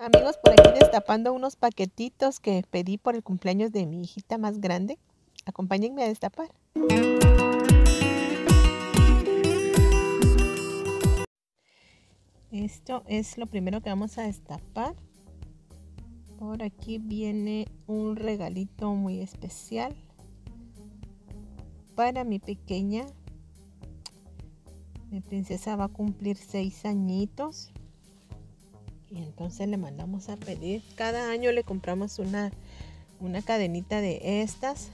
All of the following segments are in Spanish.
Amigos, por aquí destapando unos paquetitos que pedí por el cumpleaños de mi hijita más grande. Acompáñenme a destapar. Esto es lo primero que vamos a destapar. Por aquí viene un regalito muy especial para mi pequeña. Mi princesa va a cumplir seis añitos. Y entonces le mandamos a pedir. Cada año le compramos una, una cadenita de estas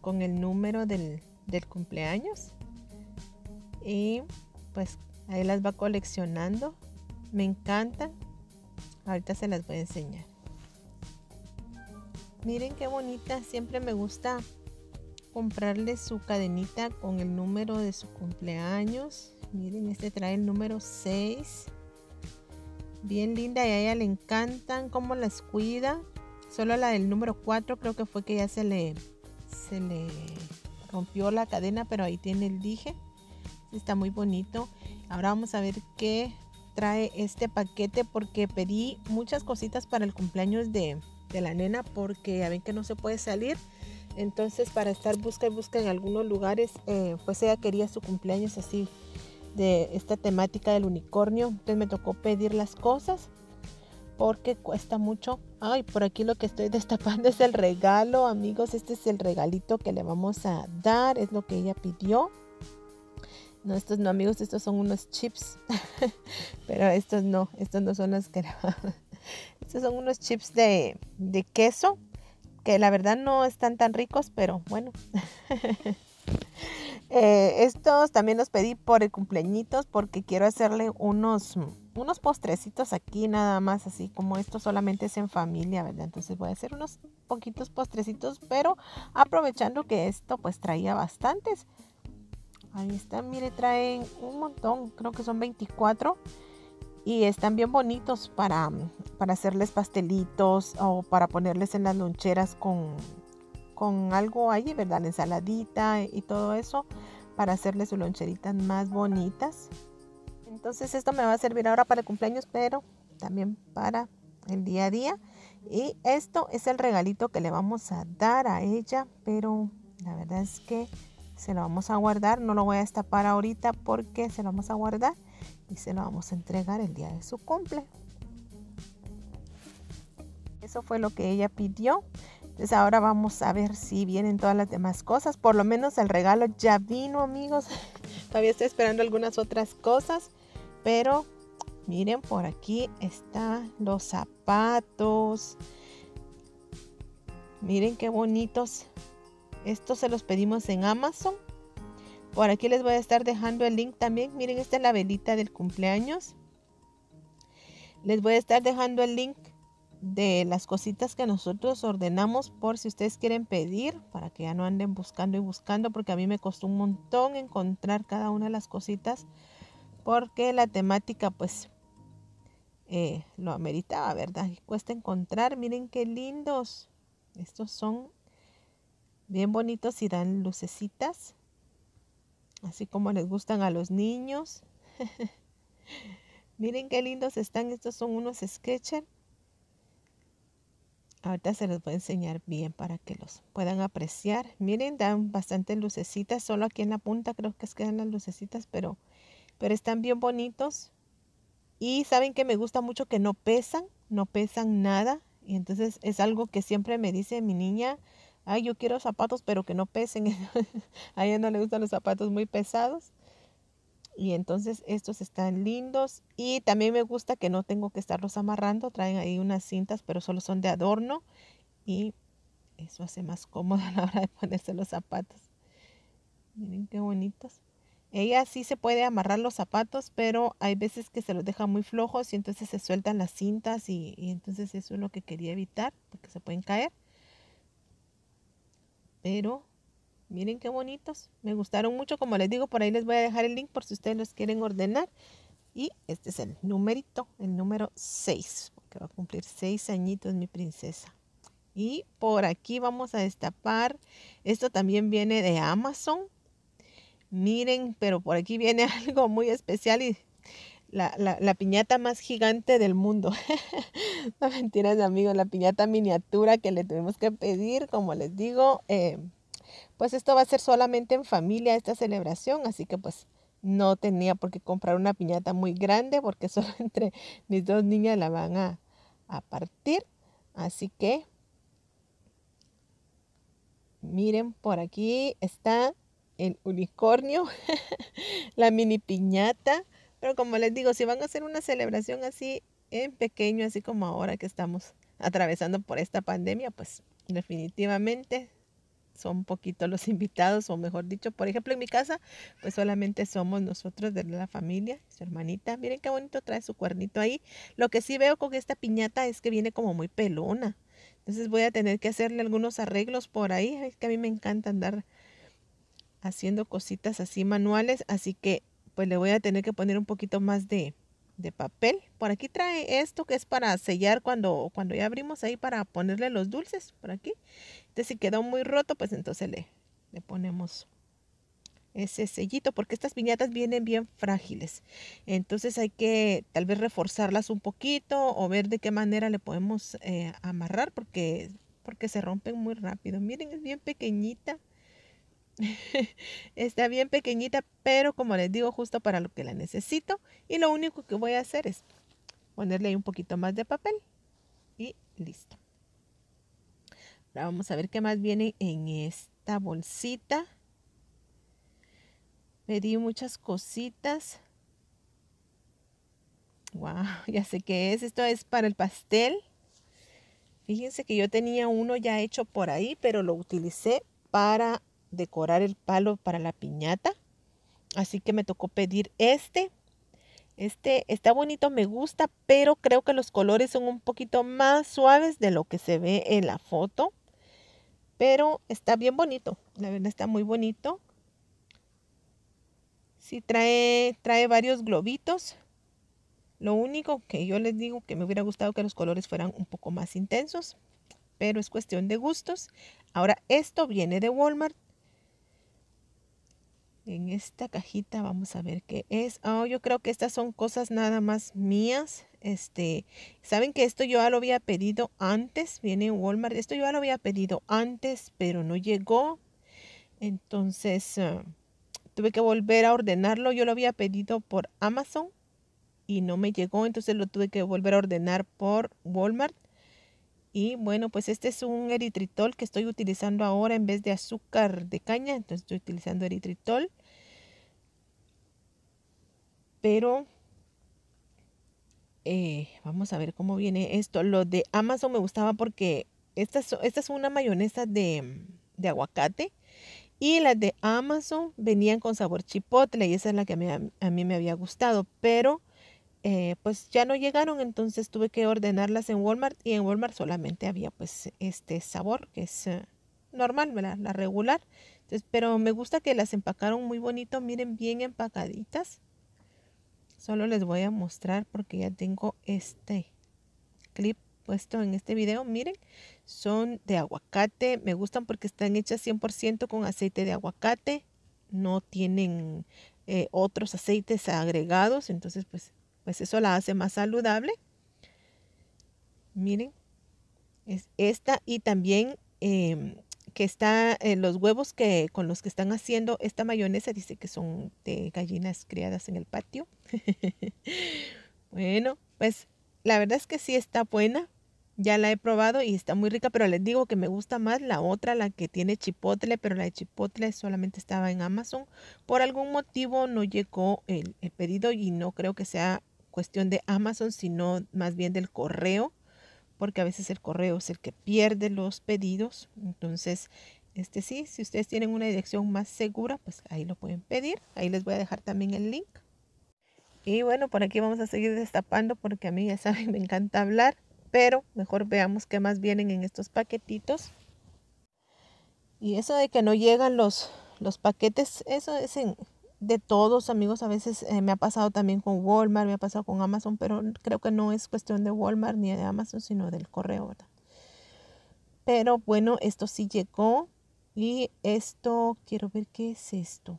con el número del, del cumpleaños. Y pues ahí las va coleccionando. Me encantan. Ahorita se las voy a enseñar. Miren qué bonita. Siempre me gusta comprarle su cadenita con el número de su cumpleaños. Miren, este trae el número 6 bien linda y a ella le encantan cómo las cuida. Solo la del número 4 creo que fue que ya se le, se le rompió la cadena, pero ahí tiene el dije. Está muy bonito. Ahora vamos a ver qué trae este paquete porque pedí muchas cositas para el cumpleaños de, la nena porque ya ven que no se puede salir. Entonces para estar busca y busca en algunos lugares, eh, pues ella quería su cumpleaños así de esta temática del unicornio, entonces me tocó pedir las cosas porque cuesta mucho. Ay, por aquí lo que estoy destapando es el regalo, amigos. Este es el regalito que le vamos a dar, es lo que ella pidió. No, estos no, amigos, estos son unos chips. Pero estos no, estos no son los que... estos son unos chips de, de queso, que la verdad no están tan ricos, pero bueno. Eh, estos también los pedí por el cumpleañitos porque quiero hacerle unos, unos postrecitos aquí nada más, así como esto solamente es en familia, ¿verdad? Entonces voy a hacer unos poquitos postrecitos, pero aprovechando que esto pues traía bastantes. Ahí están, mire, traen un montón, creo que son 24 y están bien bonitos para, para hacerles pastelitos o para ponerles en las loncheras con, con algo ahí, ¿verdad? La ensaladita y todo eso para hacerle sus loncheritas más bonitas. Entonces esto me va a servir ahora para el cumpleaños, pero también para el día a día. Y esto es el regalito que le vamos a dar a ella, pero la verdad es que se lo vamos a guardar. No lo voy a destapar ahorita porque se lo vamos a guardar y se lo vamos a entregar el día de su cumple. Eso fue lo que ella pidió. Entonces pues, ahora vamos a ver si vienen todas las demás cosas. Por lo menos el regalo ya vino, amigos. Todavía estoy esperando algunas otras cosas. Pero miren, por aquí están los zapatos. Miren qué bonitos. Estos se los pedimos en Amazon. Por aquí les voy a estar dejando el link también. Miren, esta es la velita del cumpleaños. Les voy a estar dejando el link de las cositas que nosotros ordenamos por si ustedes quieren pedir, para que ya no anden buscando y buscando, porque a mí me costó un montón encontrar cada una de las cositas, porque la temática pues eh, lo ameritaba, ¿verdad? cuesta encontrar, miren qué lindos. Estos son bien bonitos y dan lucecitas, así como les gustan a los niños. miren qué lindos están, estos son unos sketchers Ahorita se los voy a enseñar bien para que los puedan apreciar. Miren, dan bastante lucecitas. Solo aquí en la punta creo que es quedan las lucecitas, pero, pero están bien bonitos. Y saben que me gusta mucho que no pesan, no pesan nada. Y entonces es algo que siempre me dice mi niña, ay, yo quiero zapatos, pero que no pesen. a ella no le gustan los zapatos muy pesados. Y entonces estos están lindos. Y también me gusta que no tengo que estarlos amarrando. Traen ahí unas cintas, pero solo son de adorno. Y eso hace más cómodo a la hora de ponerse los zapatos. Miren qué bonitos. Ella sí se puede amarrar los zapatos, pero hay veces que se los deja muy flojos y entonces se sueltan las cintas y, y entonces eso es lo que quería evitar, porque se pueden caer. Pero Miren qué bonitos. Me gustaron mucho. Como les digo, por ahí les voy a dejar el link por si ustedes los quieren ordenar. Y este es el numerito, el número 6, Que va a cumplir 6 añitos mi princesa. Y por aquí vamos a destapar. Esto también viene de Amazon. Miren, pero por aquí viene algo muy especial y la, piñata más gigante del mundo. no mentiras, amigos, la piñata miniatura que le tuvimos que pedir, como les digo, eh, pues esto va a ser solamente en familia esta celebración, así que pues no tenía por qué comprar una piñata muy grande porque solo entre mis dos niñas la van a, a partir. Así que miren por aquí está el unicornio, la mini piñata. Pero como les digo, si van a hacer una celebración así en pequeño, así como ahora que estamos atravesando por esta pandemia, pues definitivamente son poquitos los invitados, o mejor dicho, por ejemplo, en mi casa, pues solamente somos nosotros de la familia, su hermanita. Miren qué bonito trae su cuernito ahí. Lo que sí veo con esta piñata es que viene como muy pelona. Entonces voy a tener que hacerle algunos arreglos por ahí. Es que a mí me encanta andar haciendo cositas así manuales, así que pues le voy a tener que poner un poquito más de, de papel. Por aquí trae esto que es para sellar cuando, cuando ya abrimos ahí para ponerle los dulces, por aquí si este quedó muy roto, pues entonces le, le ponemos ese sellito, porque estas piñatas vienen bien frágiles. Entonces hay que tal vez reforzarlas un poquito o ver de qué manera le podemos eh, amarrar, porque, porque se rompen muy rápido. Miren, es bien pequeñita. Está bien pequeñita, pero como les digo, justo para lo que la necesito. Y lo único que voy a hacer es ponerle ahí un poquito más de papel y listo vamos a ver qué más viene en esta bolsita. Pedí muchas cositas. Wow, ya sé qué es. Esto es para el pastel. Fíjense que yo tenía uno ya hecho por ahí, pero lo utilicé para decorar el palo para la piñata. Así que me tocó pedir este. Este está bonito, me gusta, pero creo que los colores son un poquito más suaves de lo que se ve en la foto. Pero está bien bonito, la verdad está muy bonito. Sí, trae, trae varios globitos. Lo único que yo les digo que me hubiera gustado que los colores fueran un poco más intensos, pero es cuestión de gustos. Ahora, esto viene de Walmart, en esta cajita vamos a ver qué es. Oh, yo creo que estas son cosas nada más mías. Este, saben que esto yo ya lo había pedido antes. Viene en Walmart. Esto yo ya lo había pedido antes, pero no llegó. Entonces eh, tuve que volver a ordenarlo. Yo lo había pedido por Amazon y no me llegó. Entonces lo tuve que volver a ordenar por Walmart. Y bueno, pues este es un eritritol que estoy utilizando ahora en vez de azúcar de caña, entonces estoy utilizando eritritol. Pero eh, vamos a ver cómo viene esto. Lo de Amazon me gustaba porque esta, esta es una mayonesa de, aguacate y las de Amazon venían con sabor chipotle y esa es la que a mí me había gustado, pero eh, pues ya no llegaron, entonces tuve que ordenarlas en Walmart y en Walmart solamente había pues este sabor que es eh, normal, La regular. pero me gusta que las empacaron muy bonito, miren bien empacaditas. Solo les voy a mostrar porque ya tengo este clip puesto en este video. Miren, son de aguacate, me gustan porque están hechas 100% con aceite de aguacate, no tienen eh, otros aceites agregados, entonces pues pues eso la hace más saludable. Miren, es esta y también em, que está eh, los huevos que con los que están haciendo esta mayonesa dice que son de gallinas criadas en el patio. bueno, pues la verdad es que sí está buena. Ya la he probado y está muy rica, pero les digo que me gusta más la otra, la que tiene chipotle, pero la de chipotle solamente estaba en Amazon. Por algún motivo no llegó el pedido y no creo que sea cuestión de Amazon, sino más bien del correo, porque a veces el correo es el que pierde los pedidos. Entonces, este sí, si ustedes tienen una dirección más segura, pues ahí lo pueden pedir. Ahí les voy a dejar también el link. Y bueno, por aquí vamos a seguir destapando porque a mí ya saben, me encanta hablar, pero mejor veamos qué más vienen en estos paquetitos. Y eso de que no llegan los, los paquetes, eso es en, de todos amigos. A veces eh, me ha pasado también con Walmart, me ha pasado con Amazon, pero creo que no es cuestión de Walmart ni de Amazon, sino del correo, ¿verdad? Pero bueno, esto sí llegó y esto, quiero ver qué es esto.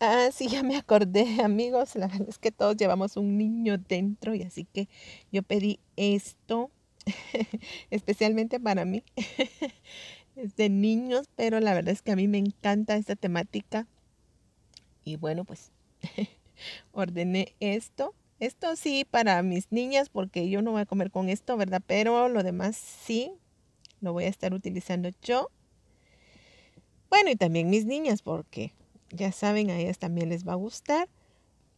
Ah, sí, ya me acordé, amigos. La verdad es que todos llevamos un niño dentro y así que yo pedí esto especialmente para mí. es de niños, pero la verdad es que a mí me encanta esta temática y bueno, pues ordené esto. Esto sí para mis niñas porque yo no voy a comer con esto, ¿verdad? Pero lo demás sí lo voy a estar utilizando yo. Bueno, y también mis niñas porque ya saben, a ellas también les va a gustar.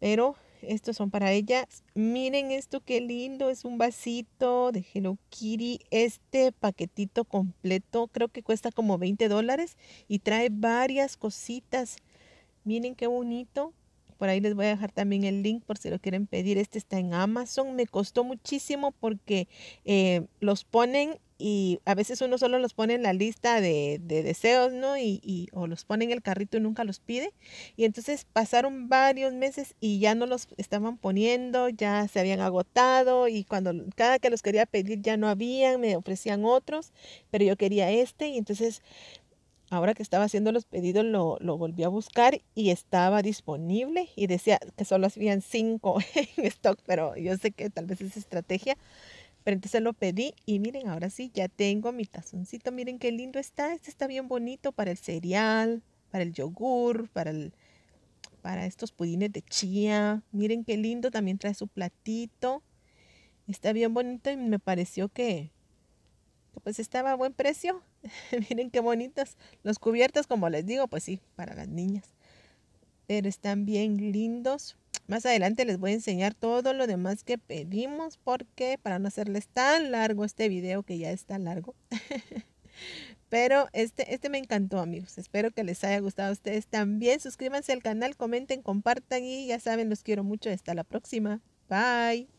Pero estos son para ellas. Miren esto, qué lindo. Es un vasito de Hello Kitty. Este paquetito completo creo que cuesta como 20 dólares y trae varias cositas Miren qué bonito. Por ahí les voy a dejar también el link por si lo quieren pedir. Este está en Amazon. Me costó muchísimo porque eh, los ponen y a veces uno solo los pone en la lista de, deseos, ¿no? Y, o los pone en el carrito y nunca los pide. Y entonces pasaron varios meses y ya no los estaban poniendo, ya se habían agotado y cuando cada que los quería pedir ya no habían, me ofrecían otros, pero yo quería este y entonces ahora que estaba haciendo los pedidos, lo, volví a buscar y estaba disponible y decía que solo hacían cinco en stock, pero yo sé que tal vez es estrategia. Pero entonces lo pedí y miren, ahora sí, ya tengo mi tazoncito. Miren qué lindo está. Este está bien bonito para el cereal, para el yogur, para, el, para estos pudines de chía. Miren qué lindo. También trae su platito. Está bien bonito y me pareció que, que pues estaba a buen precio Miren qué bonitas. Los cubiertos, como les digo, pues sí, para las niñas. Pero están bien lindos. Más adelante les voy a enseñar todo lo demás que pedimos porque para no hacerles tan largo este video que ya está largo. Pero este, este me encantó amigos. Espero que les haya gustado a ustedes también. Suscríbanse al canal, comenten, compartan y ya saben, los quiero mucho. Hasta la próxima. Bye.